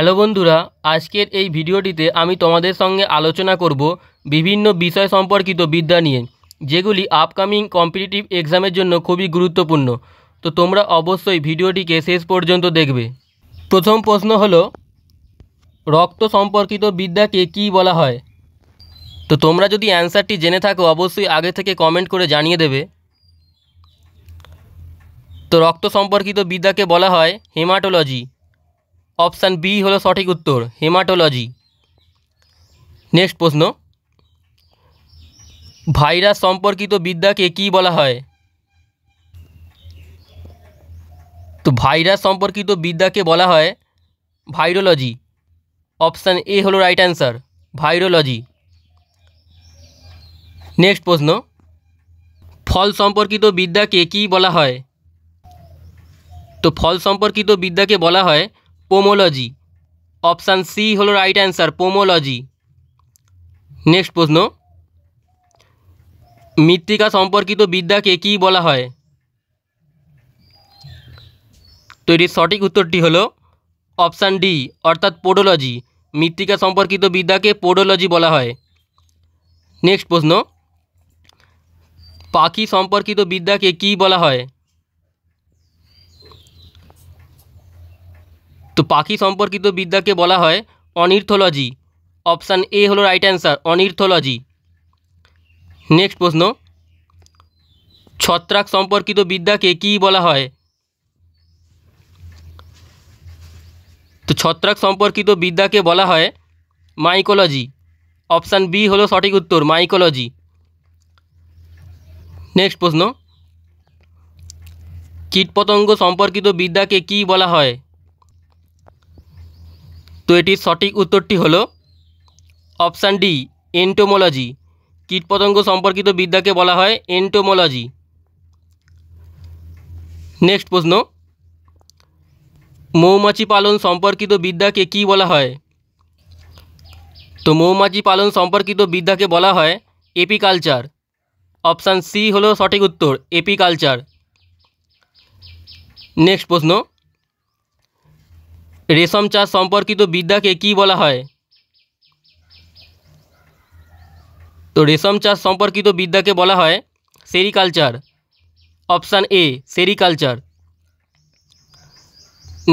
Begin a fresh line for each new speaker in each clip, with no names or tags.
hello বন্ধুরা আজকের এই ভিডিওটিতে আমি তোমাদের সঙ্গে আলোচনা করব বিভিন্ন বিষয় সম্পর্কিত বিদ্যা নিয়ে যেগুলি আপকামিং কম্পিটিটিভ এক্সামের জন্য খুবই গুরুত্বপূর্ণ তো তোমরা অবশ্যই ভিডিওটিকে শেষ পর্যন্ত দেখবে প্রথম প্রশ্ন হল রক্ত সম্পর্কিত বিদ্যাকে কি বলা হয় তো তোমরা যদি অ্যান্সারটি জেনে থাকো অবশ্যই আগে থেকে কমেন্ট করে জানিয়ে দেবে তো রক্ত সম্পর্কিত বিদ্যাকে বলা হয় হেমাটোলজি অপশন বি হলো সঠিক উত্তর হেমাটোলজি नेक्स्ट प्रश्न ভাইরাস সম্পর্কিত বিদ্যাকে কি বলা হয় তো ভাইরাস সম্পর্কিত বিদ্যাকে বলা হয় ভাইরোলজি অপশন এ হলো রাইট आंसर ভাইরোলজি नेक्स्ट प्रश्न ফল সম্পর্কিত বিদ্যাকে কি বলা হয় তো ফল সম্পর্কিত বিদ্যাকে বলা হয় পোমোলজি অপশন সি হলো রাইট आंसर পোমোলজি नेक्स्ट প্রশ্ন মৃত্তিকা সম্পর্কিত বিদ্যাকে কী বলা হয় তো এর সঠিক উত্তরটি হলো অপশন ডি অর্থাৎ পোডোলজি মৃত্তিকা সম্পর্কিত বিদ্যাকে পোডোলজি বলা হয় नेक्स्ट প্রশ্ন পাখি সম্পর্কিত তো বিদ্যাকে কী বলা হয় তো পাখি সম্পর্কিত বিদ্যাকে বলা হয় অনির্থোলজি অপশান এ হলো রাইট অ্যান্সার অনির্থোলজি নেক্সট প্রশ্ন ছত্রাক সম্পর্কিত বিদ্যাকে কি বলা হয় তো ছত্রাক সম্পর্কিত বিদ্যাকে বলা হয় মাইকোলজি অপশান বি হলো সঠিক উত্তর মাইকোলজি নেক্সট প্রশ্ন কীটপতঙ্গ সম্পর্কিত বিদ্যাকে কি বলা হয় তো এটির সঠিক উত্তরটি হল অপশান ডি এন্টোমোলজি কীটপতঙ্গ সম্পর্কিত বিদ্যাকে বলা হয় এন্টোমোলজি নেক্সট প্রশ্ন মৌমাছি পালন সম্পর্কিত বিদ্যাকে কি বলা হয় তো মৌমাছি পালন সম্পর্কিত বিদ্যাকে বলা হয় এপিকালচার অপশান সি হলো সঠিক উত্তর এপিকালচার নেক্সট প্রশ্ন रेशम চাষ সম্পর্কিত বিদ্যাকে কী বলা হয় তো रेशम চাষ সম্পর্কিত বিদ্যাকে বলা হয় sericulture option A sericulture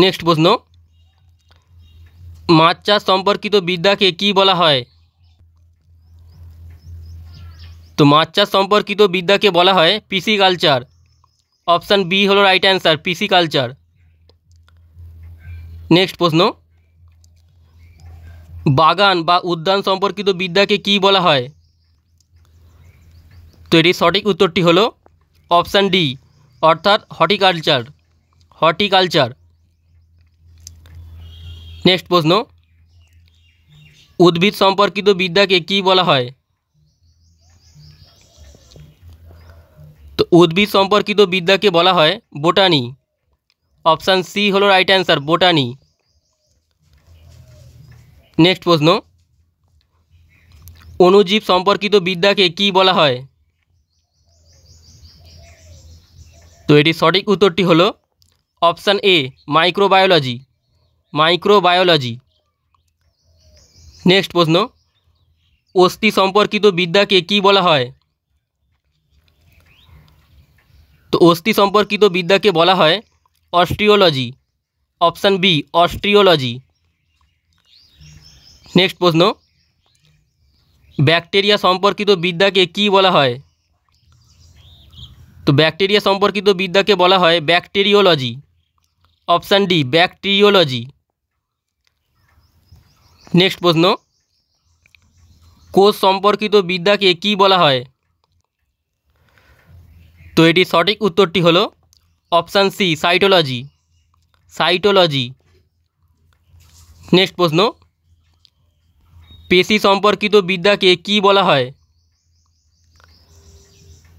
next प्रश्न মাছ চাষ সম্পর্কিত বিদ্যাকে কী বলা হয় তো মাছ চাষ সম্পর্কিত বিদ্যাকে বলা হয় পিসি কালচার অপশন বি হলো right answer pisciculture next প্রশ্ন বাগান বা উদ্যান সম্পর্কিত বিদ্যাকে কী বলা হয় তো এর সঠিক উত্তরটি হলো অপশন ডি অর্থাৎ হর্টিকালচার হর্টিকালচার নেক্সট প্রশ্ন উদ্ভিদ সম্পর্কিত বিদ্যাকে কী বলা হয় তো উদ্ভিদ সম্পর্কিত বিদ্যাকে বলা হয় বোটানি অপশন সি হলো রাইট অ্যানসার বটানি नेक्स्ट প্রশ্ন অনুজীব সম্পর্কিত বিদ্যাকে কী বলা হয় তো এর সঠিক উত্তরটি হলো option A microbiology microbiology next প্রশ্ন অস্থি সম্পর্কিত বিদ্যাকে কী বলা হয় তো অস্থি সম্পর্কিত বিদ্যাকে বলা হয় osteology option B osteology next प्रश्नो बैक्टीरिया সম্পর্কিত বিদ্যাকে কি বলা হয় তো ব্যাকটেরিয়া সম্পর্কিত বিদ্যাকে বলা হয় bacteriology option D bacteriology next प्रश्नो কোষ সম্পর্কিত বিদ্যাকে কি বলা হয় তো এটি সঠিক উত্তরটি হলো option C cytology cytology next प्रश्न পেশি সম্পর্কিত বিদ্যা কে কি বলা হয়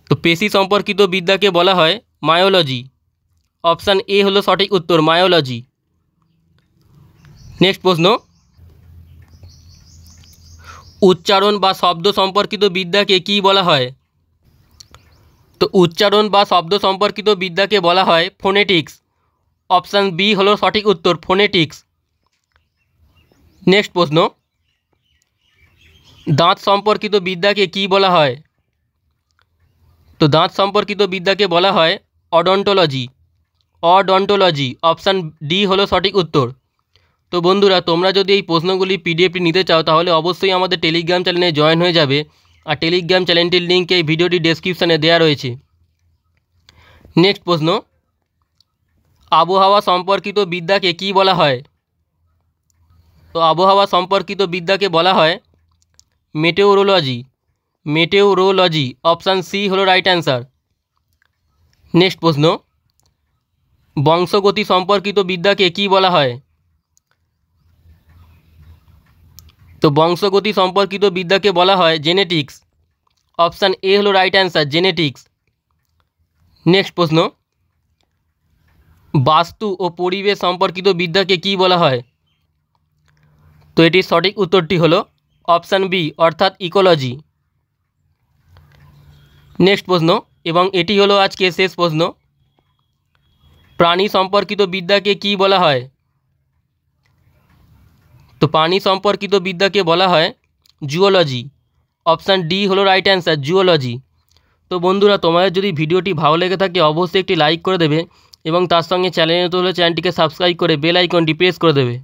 তো পেশি সম্পর্কিত বিদ্যা কে বলা হয় মায়োলজি অপশন এ হলো সঠিক উত্তর মায়োলজি नेक्स्ट प्रश्न উচ্চারণ বা শব্দ সম্পর্কিত বিদ্যা কে কি বলা হয় তো উচ্চারণ বা শব্দ সম্পর্কিত বিদ্যাকে বলা হয় ফোনেটিক্স অপশন বি হলো সঠিক উত্তর ফোনেটিক্স नेक्स्ट প্রশ্ন দাঁত সম্পর্কিত বিদ্যাকে কি বলা হয় তো দাঁত সম্পর্কিত বিদ্যাকে বলা হয় অডন্টোলজি অডন্টোলজি অপশন ডি হলো সঠিক উত্তর তো বন্ধুরা তোমরা যদি এই প্রশ্নগুলি পিডিএফ নিতে চাও তাহলে অবশ্যই আমাদের টেলিগ্রাম চ্যানেলে জয়েন হয়ে যাবে আ টেলিগ্রাম চ্যানেলটির লিঙ্ক এই ভিডিওর ডেসক্রিপশনে দেয়া রয়েছে नेक्स्ट প্রশ্ন আবহাওয়া সম্পর্কিত বিদ্যাকে কী বলা হয় তো আবহাওয়া সম্পর্কিত বিদ্যাকে বলা হয় মেটিওরোলজি মেটিওরোলজি অপশন সি হলো রাইট आंसर नेक्स्ट প্রশ্ন বংশগতি সম্পর্কিত বিদ্যাকে কী বলা হয় তো বংশগতি সম্পর্কিত বিদ্যাকে বলা হয় জেনেটিক্স অপশন এ হলো রাইট आंसर জেনেটিক্স नेक्स्ट প্রশ্ন বাস্তু ও পরিবেশ সম্পর্কিত বিদ্যাকে কি বলা হয় তো এটির সঠিক উত্তরটি হলো অপশন বি অর্থাৎ ইকোলজি नेक्स्ट প্রশ্ন এবং এটি হলো আজকের এসএস প্রশ্ন প্রাণী সম্পর্কিত বিদ্যাকে কি বলা হয় তো পানি সম্পর্কিত বিদ্যাকে বলা হয় জুওলজি অপশান ডি হলো রাইট অ্যান্সার জুওলজি তো বন্ধুরা তোমাদের যদি ভিডিওটি ভালো লেগে থাকে অবশ্যই একটি লাইক করে দেবে এবং তার সঙ্গে চ্যানেলে তো হলে চ্যানেলটিকে সাবস্ক্রাইব করে বেল আইকনটি প্রেস করে দেবে